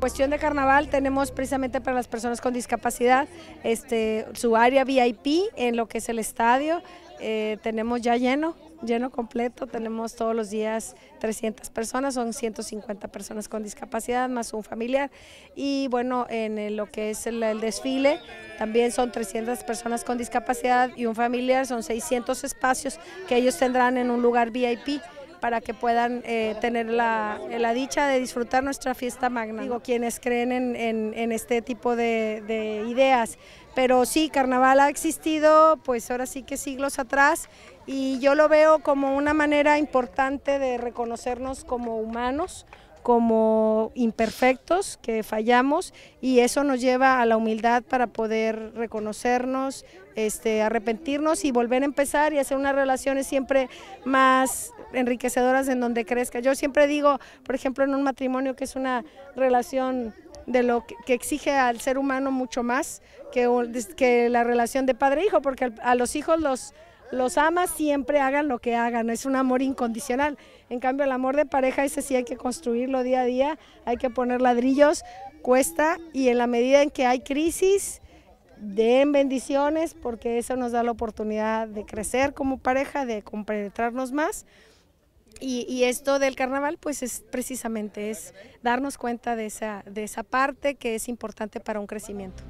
Cuestión de carnaval, tenemos precisamente para las personas con discapacidad este, su área VIP en lo que es el estadio, eh, tenemos ya lleno, lleno completo, tenemos todos los días 300 personas, son 150 personas con discapacidad más un familiar y bueno, en lo que es el, el, desfile también son 300 personas con discapacidad y un familiar, son 600 espacios que ellos tendrán en un lugar VIP para que puedan eh, tener la, eh, la, dicha de disfrutar nuestra fiesta magna. Digo, quienes creen en, en, este tipo de, de, ideas. Pero sí, carnaval ha existido, pues ahora sí que siglos atrás, y yo lo veo como una manera importante de reconocernos como humanos, como imperfectos, que fallamos, y eso nos lleva a la humildad para poder reconocernos, este, arrepentirnos y volver a empezar y hacer unas relaciones siempre más enriquecedoras en donde crezca. Yo siempre digo, por ejemplo, en un matrimonio que es una relación de lo que, exige al ser humano mucho más que, que la relación de padre-hijo, e porque a los hijos los los amas siempre, hagan lo que hagan, es un amor incondicional. En cambio, el amor de pareja, ese sí hay que construirlo día a día, hay que poner ladrillos, cuesta, y en la medida en que hay crisis, den bendiciones, porque eso nos da la oportunidad de crecer como pareja, de compenetrarnos más. Y, esto del carnaval, pues es precisamente, es darnos cuenta de esa, de esa parte que es importante para un crecimiento.